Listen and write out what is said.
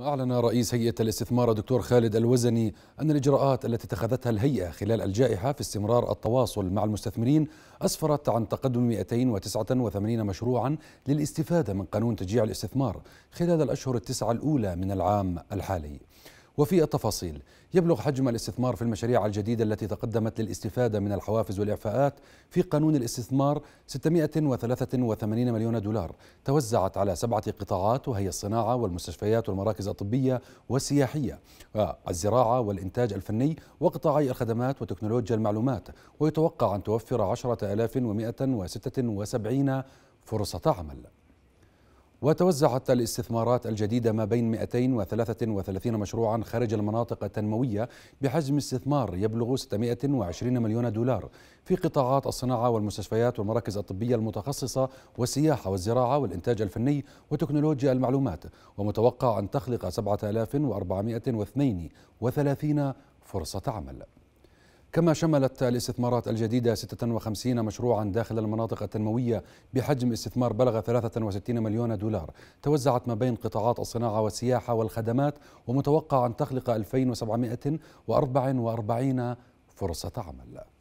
أعلن رئيس هيئة الاستثمار الدكتور خالد الوزني أن الإجراءات التي اتخذتها الهيئة خلال الجائحة في استمرار التواصل مع المستثمرين أسفرت عن تقدم 289 مشروعا للاستفادة من قانون تشجيع الاستثمار خلال الأشهر التسعة الأولى من العام الحالي وفي التفاصيل يبلغ حجم الاستثمار في المشاريع الجديدة التي تقدمت للاستفادة من الحوافز والإعفاءات في قانون الاستثمار 683 مليون دولار توزعت على سبعة قطاعات وهي الصناعة والمستشفيات والمراكز الطبية والسياحية والزراعة والإنتاج الفني وقطاعي الخدمات وتكنولوجيا المعلومات ويتوقع أن توفر 10176 فرصة عمل وتوزعت الاستثمارات الجديدة ما بين 233 مشروعا خارج المناطق التنموية بحجم استثمار يبلغ 620 مليون دولار في قطاعات الصناعة والمستشفيات والمراكز الطبية المتخصصة والسياحة والزراعة والإنتاج الفني وتكنولوجيا المعلومات ومتوقع أن تخلق 7432 فرصة عمل كما شملت الاستثمارات الجديدة 56 مشروعا داخل المناطق التنموية بحجم استثمار بلغ 63 مليون دولار توزعت ما بين قطاعات الصناعة والسياحة والخدمات ومتوقع أن تخلق 2744 فرصة عمل